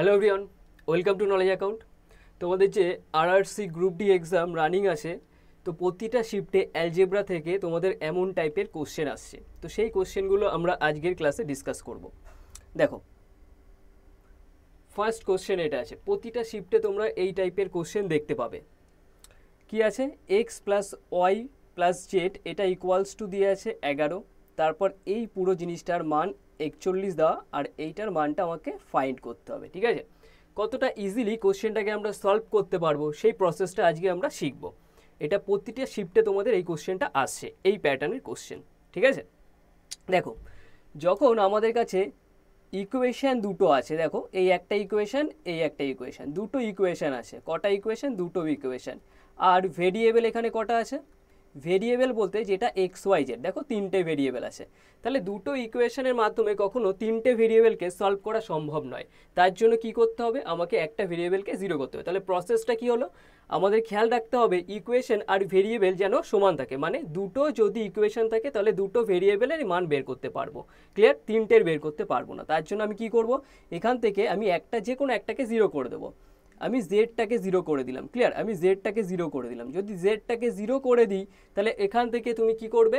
hello everyone welcome to knowledge account তোমাদের যে RRC group D exam running আছে তো প্রতিটা শিফটে অ্যালজেব্রা থেকে তোমাদের এমন টাইপের কোশ্চেন আসছে তো সেই কোশ্চেনগুলো আমরা আজকের ক্লাসে ডিসকাস করব দেখো ফার্স্ট কোশ্চেন এটা আছে প্রতিটা শিফটে তোমরা এই টাইপের কোশ্চেন দেখতে পাবে কি আছে X plus Y plus Z এটা ইকুয়ালস টু দিয়ে আছে এগারো তারপর এই পুরো জিনিসটার মান একচল্লিশ দেওয়া আর এইটার মানটা আমাকে ফাইন্ড করতে হবে ঠিক আছে কতটা ইজিলি কোশ্চেনটাকে আমরা সলভ করতে পারবো সেই প্রসেসটা আজকে আমরা শিখব এটা প্রতিটা শিফটে তোমাদের এই কোশ্চেনটা আসছে এই প্যাটার্নের কোশ্চেন ঠিক আছে দেখো যখন আমাদের কাছে ইকুয়েশান দুটো আছে দেখো এই একটা ইকুয়েশান এই একটা ইকুয়েশান দুটো ইকুয়েশান আছে কটা ইকুয়েশান দুটো ইকুয়েশান আর ভেরিয়েবল এখানে কটা আছে ভেরিয়েবল বলতে যেটা এক্স ওয়াই জেড দেখো তিনটে ভেরিয়েবল আছে তাহলে দুটো ইকুয়েশনের মাধ্যমে কখনো তিনটে ভেরিয়েবলকে সলভ করা সম্ভব নয় তার জন্য কি করতে হবে আমাকে একটা ভেরিয়েবলকে জিরো করতে হবে তাহলে প্রসেসটা কি হলো আমাদের খেয়াল রাখতে হবে ইকুয়েশন আর ভেরিয়েবল যেন সমান থাকে মানে দুটো যদি ইকুয়েশন থাকে তাহলে দুটো ভেরিয়েবলের মান বের করতে পারবো ক্লিয়ার তিনটের বের করতে পারবো না তার জন্য আমি কি করব এখান থেকে আমি একটা যে কোনো একটাকে জিরো করে দেবো আমি জেডটাকে জিরো করে দিলাম ক্লিয়ার আমি জেডটাকে জিরো করে দিলাম যদি জেডটাকে জিরো করে দিই তাহলে এখান থেকে তুমি কি করবে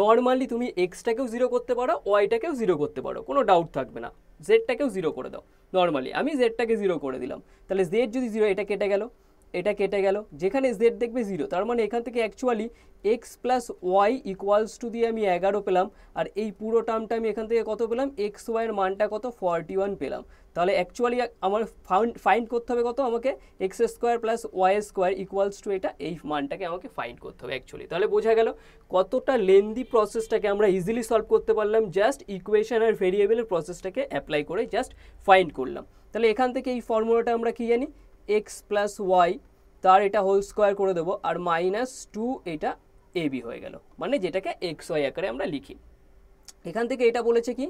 নর্মালি তুমি এক্সটাকেও জিরো করতে পারো ওয়াইটাকেও জিরো করতে পারো কোনো ডাউট থাকবে না জেডটাকেও জিরো করে দাও নর্মালি আমি জেডটাকে জিরো করে দিলাম তাহলে জেড যদি জিরো এটা কেটে গেল এটা কেটে গেল যেখানে জেড দেখবে জিরো তার মানে এখান থেকে actually X plus Y equals to দিয়ে আমি এগারো পেলাম আর এই পুরো টার্মটা আমি এখান থেকে কত পেলাম এক্স ওয়াইয়ের মানটা কত ফর্টি ওয়ান পেলাম তাহলে অ্যাকচুয়ালি আমার ফাউন্ড ফাইন্ড করতে হবে কত আমাকে X square plus Y square equals to এটা এই মানটাকে আমাকে ফাইন্ড করতে হবে অ্যাকচুয়ালি তাহলে বোঝা গেল কতটা লেন্দি প্রসেসটাকে আমরা ইজিলি সলভ করতে পারলাম জাস্ট ইকুয়েশন আর ভেরিয়েবলের প্রসেসটাকে অ্যাপ্লাই করে জাস্ট ফাইন্ড করলাম তাহলে এখান থেকে এই ফর্মুলাটা আমরা কী জানি এক্স প্লাস ওয়াই তার এটা হোল স্কোয়ার করে দেবো আর মাইনাস টু এটা এ বি হয়ে গেল মানে যেটাকে এক্স ওয়াই আকারে আমরা লিখি এখান থেকে এটা বলেছে কি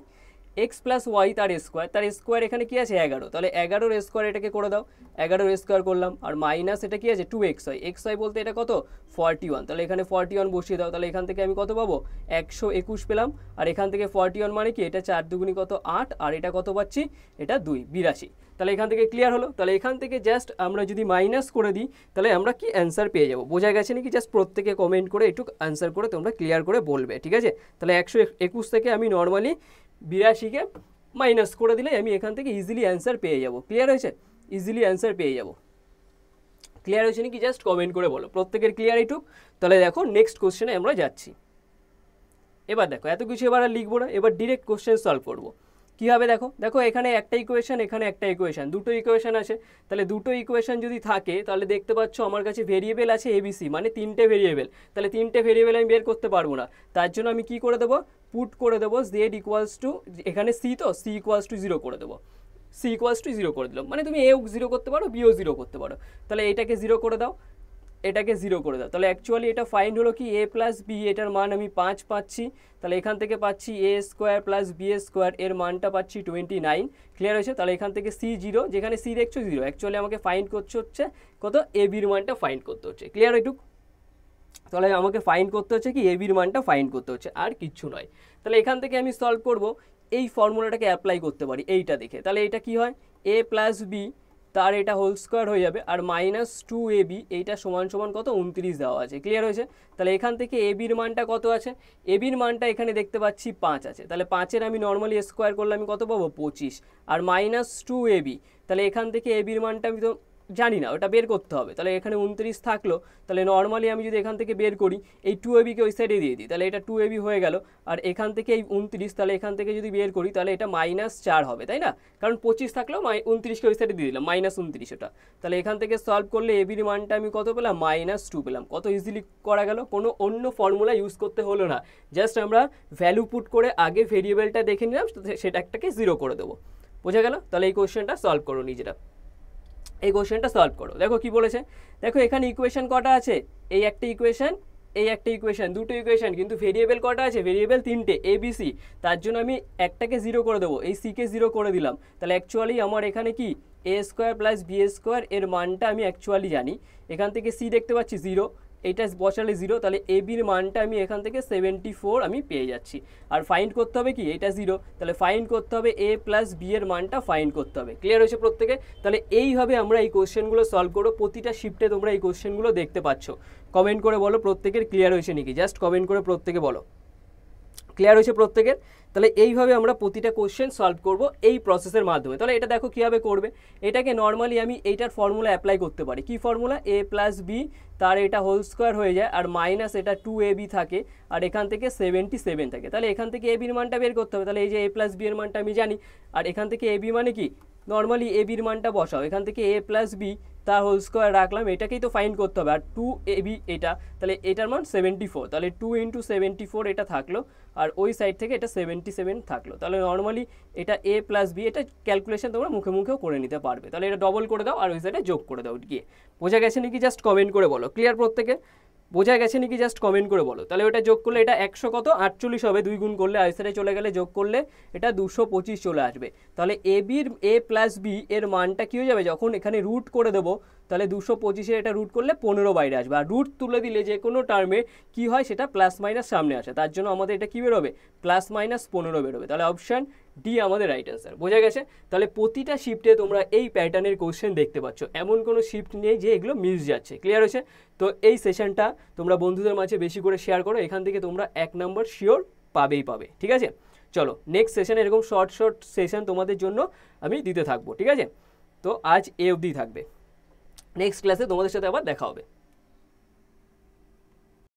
এক্স প্লাস ওয়াই তার স্কোয়ার তার স্কোয়ার এখানে কী আছে এগারো তাহলে এগারোর স্কোয়ার এটাকে করে দাও এগারোর স্কোয়ার করলাম আর মাইনাস এটা কি আছে two X Y X Y বলতে এটা কত ফর্টি ওয়ান তাহলে এখানে ফর্টি ওয়ান বসিয়ে দাও তাহলে এখান থেকে আমি কত পাবো একশো একুশ পেলাম আর এখান থেকে ফর্টি ওয়ান মানে কি এটা চার দুগুনি কত আট আর এটা কত পাচ্ছি এটা দুই বিরাশি তাহলে এখান থেকে ক্লিয়ার হলো তাহলে এখান থেকে জাস্ট আমরা যদি মাইনাস করে দিই তাহলে আমরা কি অ্যান্সার পেয়ে যাবো বোঝা গেছে নাকি জাস্ট প্রত্যেকে কমেন্ট করে একটু অ্যান্সার করে তোমরা ক্লিয়ার করে বলবে ঠিক আছে তাহলে একশো একুশ থেকে আমি নর্মালি বিরাশিকে মাইনাস করে দিলে আমি এখান থেকে ইজিলি অ্যান্সার পেয়ে যাব ক্লিয়ার হয়েছে ইজিলি অ্যান্সার পেয়ে যাব ক্লিয়ার হয়েছে নাকি জাস্ট কমেন্ট করে বলো প্রত্যেকের ক্লিয়ার এইটুক তাহলে দেখো নেক্সট কোশ্চেনে আমরা যাচ্ছি এবার দেখো এত কিছু এবার আর লিখবো না এবার ডিরেক্ট কোশ্চেন সলভ করবো কী হবে দেখো দেখো এখানে একটা ইকুয়েশন এখানে একটা ইকুয়েশন দুটো ইকুয়েশন আছে তাহলে দুটো ইকুয়েশন যদি থাকে তাহলে দেখতে পাচ্ছ আমার কাছে ভেরিয়েবেল আছে এবিসি মানে তিনটে ভেরিয়েবেল তাহলে তিনটে ভেরিয়েবেল আমি বের করতে পারবো না তার জন্য আমি কি করে দেবো পুট করে দেবো জেড ইকুয়ালস টু এখানে সি তো সি ইকুয়ালস টু জিরো করে দেবো সি ইকুয়ালস টু জিরো করে দিলাম মানে তুমি এও জিরো করতে পারো বিও জিরো করতে পারো তাহলে এটাকে জিরো করে দাও এটাকে জিরো করে দাও তাহলে অ্যাকচুয়ালি এটা ফাইন্ড হলো কি এ প্লাস বি এটার মান আমি পাঁচ পাচ্ছি তাহলে এখান থেকে পাচ্ছি A square plus B square এর মানটা পাচ্ছি টোয়েন্টি নাইন ক্লিয়ার হয়েছে তাহলে এখান থেকে সি জিরো যেখানে সি দেখছো জিরো অ্যাকচুয়ালি আমাকে ফাইন্ড করছে হচ্ছে কত এ বির মানটা ফাইন্ড করতে হচ্ছে ক্লিয়ার একটু তাহলে আমাকে ফাইন্ড করতে হচ্ছে কি এ বির মানটা ফাইন্ড করতে হচ্ছে আর কিচ্ছু নয় তাহলে এখান থেকে আমি সলভ করব এই ফর্মুলাটাকে অ্যাপ্লাই করতে পারি এইটা দেখে তাহলে এটা কি হয় এ প্লাস বি তার এটা হোল স্কোয়ার হয়ে যাবে আর মাইনাস টু এবি এইটা সমান সমান কত উনত্রিশ দেওয়া আছে ক্লিয়ার হয়েছে তাহলে এখান থেকে এবির মানটা কত আছে এবির মানটা এখানে দেখতে পাচ্ছি পাঁচ আছে তাহলে পাঁচের আমি নর্মালি স্কোয়ার করলে আমি কত পাবো পঁচিশ আর মাইনাস টু এবি তাহলে এখান থেকে এবির মানটা আমি তো জানি না ওটা বের করতে হবে তাহলে এখানে উনত্রিশ থাকলো তাহলে নর্মালি আমি যদি এখান থেকে বের করি এই টু এবিকে ওই সাইডে দিয়ে দিই তাহলে এটা টু এবি হয়ে গেল আর এখান থেকে এই উনত্রিশ তাহলে এখান থেকে যদি বের করি তাহলে এটা মাইনাস চার হবে তাই না কারণ পঁচিশ থাকলেও মাই উনত্রিশকে ওই সাইডে দিয়ে দিলাম মাইনাস উনত্রিশ ওটা তাহলে এখান থেকে সলভ করলে এবির মানটা আমি কত পেলাম মাইনাস টু পেলাম কত ইজিলি করা গেল কোনো অন্য ফর্মুলা ইউজ করতে হলো না জাস্ট আমরা ভ্যালু পুট করে আগে ভেরিয়েবলটা দেখে নিলাম সেটা একটাকে জিরো করে দেবো বোঝা গেল তাহলে এই কোয়েশ্চেনটা সলভ করো নিজেরা এই কোশ্চেনটা সলভ করো দেখো কি বলেছে দেখো এখানে ইকুয়েশন কটা আছে এই একটা ইকুয়েশন এই একটা ইকুয়েশন দুটো ইকুয়েশন কিন্তু ভেরিয়েবল কটা আছে ভেরিয়েবল তিনটে এ বি সি তার জন্য আমি একটাকে জিরো করে দেবো এই সিকে জিরো করে দিলাম তাহলে অ্যাকচুয়ালি আমার এখানে কি A square plus B square এর মানটা আমি অ্যাকচুয়ালি জানি এখান থেকে সি দেখতে পাচ্ছি জিরো এটা বসালে জিরো তাহলে এ বির মানটা আমি এখান থেকে সেভেন্টি ফোর আমি পেয়ে যাচ্ছি আর ফাইন করতে হবে কি এটা জিরো তাহলে ফাইন করতে হবে এ প্লাস বি এর মানটা ফাইন করতে হবে ক্লিয়ার হয়েছে প্রত্যেকে তাহলে এইভাবে আমরা এই কোশ্চেনগুলো সলভ করো প্রতিটা শিফটে তোমরা এই কোশ্চেনগুলো দেখতে পাচ্ছ কমেন্ট করে বলো প্রত্যেকের ক্লিয়ার হয়েছে নাকি জাস্ট কমেন্ট করে প্রত্যেকে বলো ক্লিয়ার হয়েছে প্রত্যেকের তাহলে এইভাবে আমরা প্রতিটা কোশ্চেন সলভ করব এই প্রসেসের মাধ্যমে তাহলে এটা দেখো কীভাবে করবে এটাকে নর্মালি আমি এইটার ফর্মুলা অ্যাপ্লাই করতে পারি কি ফর্মুলা এ প্লাস বি তার এটা হোল স্কোয়ার হয়ে যায় আর মাইনাস এটা টু এ বি থাকে আর এখান থেকে সেভেন্টি সেভেন থাকে তাহলে এখান থেকে এ বির মানটা বের করতে হবে তাহলে এই যে এ প্লাস বি এর মানটা আমি জানি আর এখান থেকে এ বি মানে কি নর্মালি এ বির মানটা বসাও এখান থেকে এ প্লাস বি তার হোল স্কোয়ার রাখলাম এটাকেই তো ফাইন করতে হবে আর টু এ বি এটা তাহলে এটার মান সেভেন্টি ফোর তাহলে টু ইন্টু সেভেন্টি ফোর এটা থাকলো আর ওই সাইড থেকে এটা সেভেন্টি সেভেন থাকলো তাহলে নর্মালি এটা এ প্লাস বি এটা ক্যালকুলেশন তোমরা মুখে মুখেও করে নিতে পারবে তাহলে এটা ডবল করে দাও আর ওই সাইডে যোগ করে দাও গিয়ে বোঝা গেছে নাকি জাস্ট কমেন্ট করে বলো ক্লিয়ার প্রত্যেকে বোঝা গেছে নাকি জাস্ট কমেন্ট করে বলো তাহলে ওটা যোগ করলে এটা একশো কত আটচল্লিশ হবে দুই গুণ করলে আইসারে চলে গেলে যোগ করলে এটা দুশো পঁচিশ চলে আসবে তাহলে এ বির এ প্লাস বি এর মানটা কী হয়ে যাবে যখন এখানে রুট করে দেবো তাহলে দুশো পঁচিশের এটা রুট করলে পনেরো বাইরে আসবে আর রুট তুলে দিলে যে কোনো টার্মে কি হয় সেটা প্লাস মাইনাস সামনে আসে তার জন্য আমাদের এটা কী বেরোবে প্লাস মাইনাস পনেরো বেরোবে তাহলে অপশান ডি আমাদের রাইট অ্যান্সার বোঝা গেছে তাহলে প্রতিটা শিফটে তোমরা এই প্যাটার্নের কোশ্চেন দেখতে পাচ্ছ এমন কোনো শিফট নেই যে এগুলো মিস যাচ্ছে ক্লিয়ার হয়েছে তো এই সেশনটা তোমরা বন্ধুদের মাঝে বেশি করে শেয়ার করো এখান থেকে তোমরা এক নম্বর শিওর পাবেই পাবে ঠিক আছে চলো নেক্সট সেশন এরকম শর্ট শর্ট সেশন তোমাদের জন্য আমি দিতে থাকবো ঠিক আছে তো আজ এ অবধি থাকবে नेक्स्ट क्लैसे तुम्हारे साथ देखा